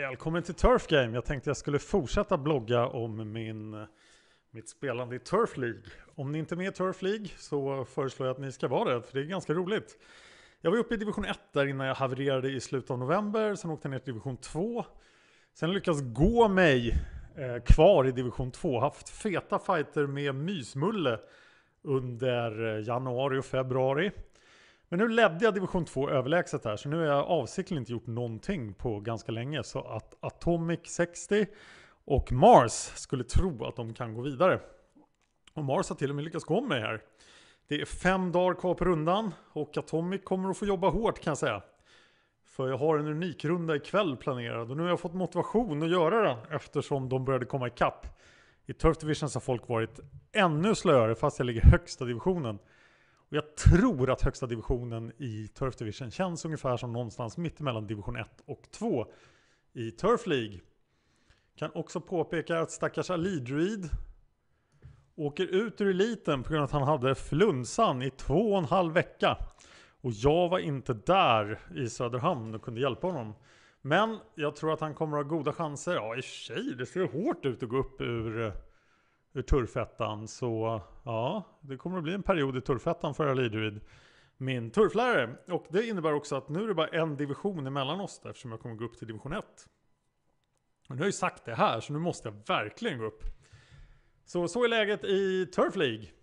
Välkommen till Turf Game. Jag tänkte jag skulle fortsätta blogga om min, mitt spelande i Turf League. Om ni inte är med i Turf League så föreslår jag att ni ska vara det, för det är ganska roligt. Jag var uppe i division 1 där innan jag havererade i slutet av november, sen åkte jag ner till division 2. Sen lyckades gå mig eh, kvar i division 2, haft feta fighter med Mysmulle under eh, januari och februari. Men nu ledde jag division 2 överlägset här, så nu har jag avsiktligen inte gjort någonting på ganska länge. Så att Atomic 60 och Mars skulle tro att de kan gå vidare. Och Mars har till och med lyckats gå om mig här. Det är fem dagar kvar på rundan och Atomic kommer att få jobba hårt kan jag säga. För jag har en Unik-runda ikväll planerad och nu har jag fått motivation att göra den eftersom de började komma ikapp. I Turf Division har folk varit ännu slöare fast jag ligger högsta divisionen. Och jag tror att högsta divisionen i Turf Division känns ungefär som någonstans mitt mellan division 1 och 2 i Turf League. Kan också påpeka att stackars Ali Druid åker ut ur eliten på grund av att han hade flunsan i två och en halv vecka. Och jag var inte där i Söderhamn och kunde hjälpa honom. Men jag tror att han kommer att ha goda chanser. Ja, i och för sig det ser hårt ut att gå upp ur eh, ur turfettan. Så ja, det kommer att bli en period i turfettan för Alidrid, Min turflärare. Och det innebär också att nu är det bara en division emellan oss där, eftersom jag kommer gå upp till division 1. Och nu har jag ju sagt det här så nu måste jag verkligen gå upp. Så så är läget i Turf League.